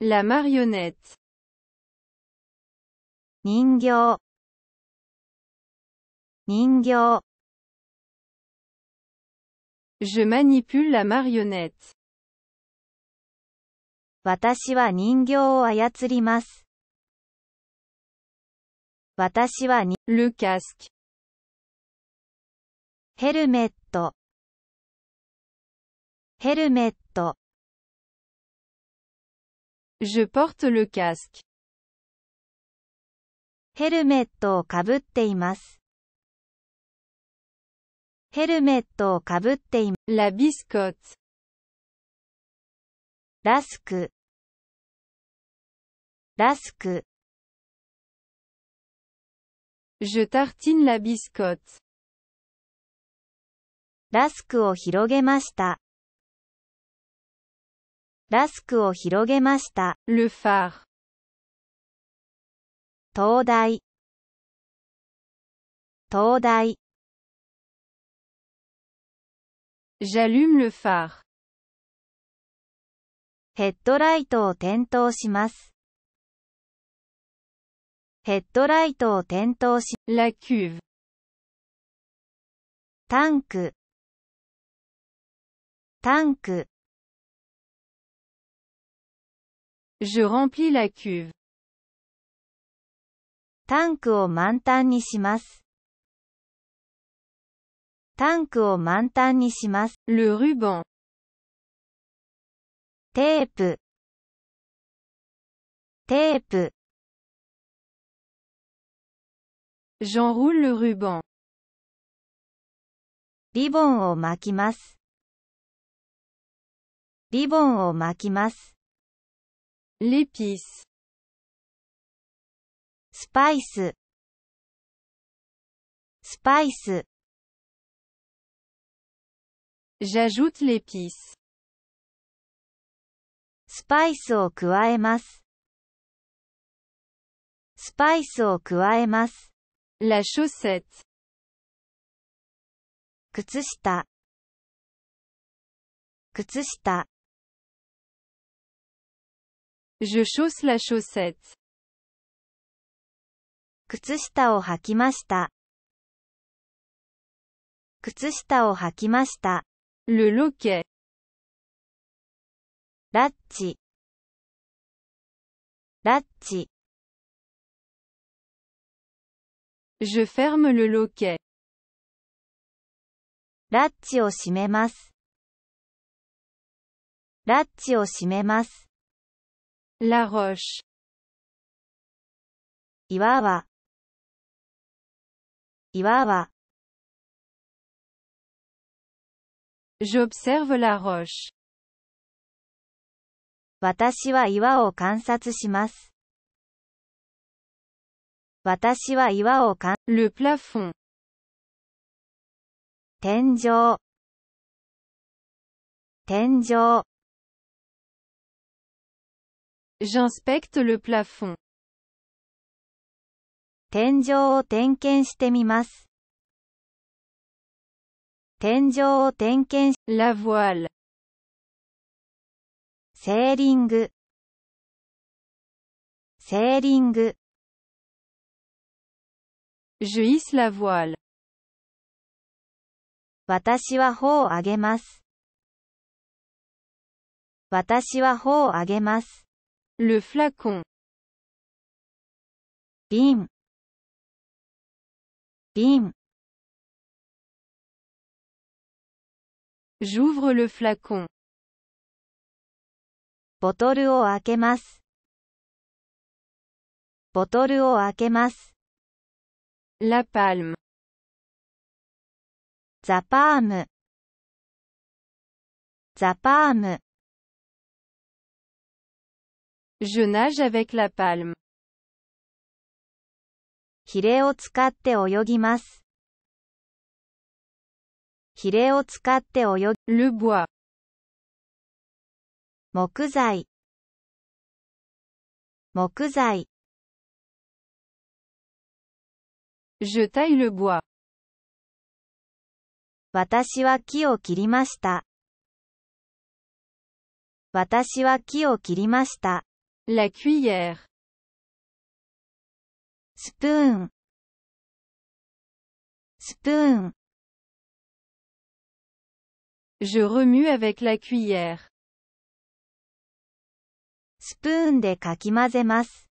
La marionnette. 人形人形 Je manipule la marionnette. 私は人形を操ります。私はに、Le casque. ヘルメットヘルメット。Je porte le casque. ヘルメットをかぶっています。ヘルメットをかぶっています。La biscotte. ラスク。ラスク。Je tartine la biscotte. ラスクを広げました。ラスクを広げました。ルファー。灯台。灯台。J'allume le phare. ヘッドライトを点灯します。ヘッドライトを点灯し、La cuve. タンク。タンク。Je remplis la cuve. Tanko mantanissimas. Tanko mantanissimas. Le ruban. Tépe. Tépe. J'enroule le ruban. Bibon o maquimas. Bibon o maquimas. l'épice スパイススパイス J'ajoute l'épice スパイスを加えますスパイスを加えます La chaussette 靴下靴下 Je chausse la chaussette. 靴下を履きました。靴下を履きました。Le loquet. ラッチ。ラッチ。Je ferme le loquet. ラッチを閉めます。ラッチを閉めます。La r は岩私は岩を観察します。私は岩を観察します。天井。天井 J'inspecte le plafond. 天井を点検してみます。天井を点検し、La voile. セーリング。セーリング。Je hisse la voile. 私は帆をあげます。私は帆をあげます。Le flacon. Bim. Bim. J'ouvre le flacon. Potorio o akemasu. Bottle o akemasu. La palme. The palm. Je nage avec la palme. ヒレを使って泳ぎます。ヒレを使って泳ぎ、le b 木材、木材。Je taille le bois. 私は木を切りました。私は木を切りました。La cuillère. Spoon. Spoon. Je remue avec la cuillère. Spoon de kakimazemasu.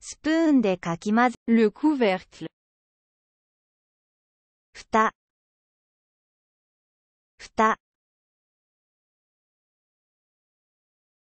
Spoon de kakimaze. Le couvercle. Futa. Futa.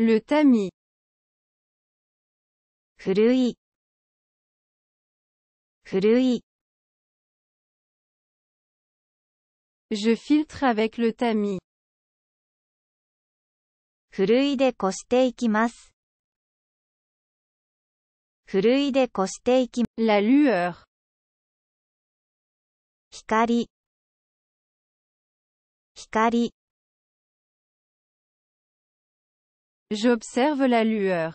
Le tamis. 古い古い Je filtre avec le tamis. 古いでこしていきます。古いでこしていき、la lueur。光光 J'observe la lueur.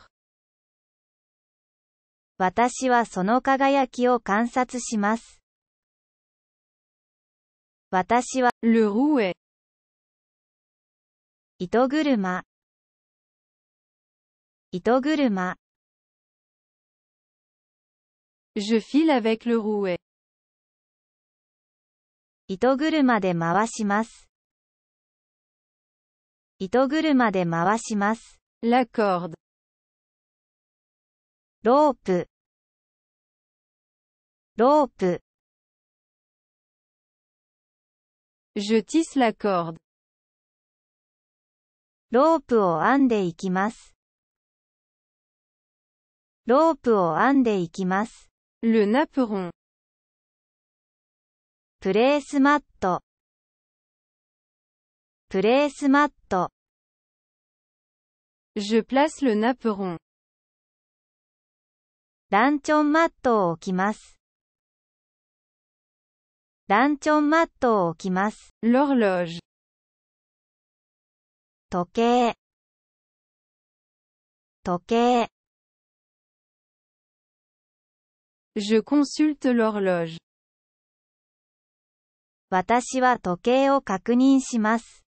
私はその輝きを観察します。私は、le rouet。糸車。糸車。Je file avec le rouet. 糸車で回します。糸車で回します。La corde. ロープロープ Je tisse la corde. ロープを編んでいきます。ロープを編んでいきます。Le napperon. プレースマットプレースマット Je place le napperon. ランチョンマットを置きます。ランチョンマットを置きます。l'horloge 時計時計 Je consulte l'horloge 私は時計を確認します。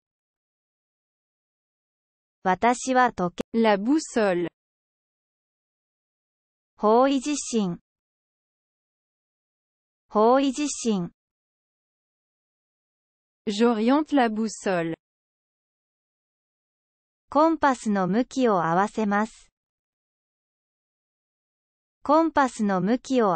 私は時計。La boussole. 方位地震。方位地震。J'oriente la boussole. コンパスの向きを合わせます。コンパスの向きを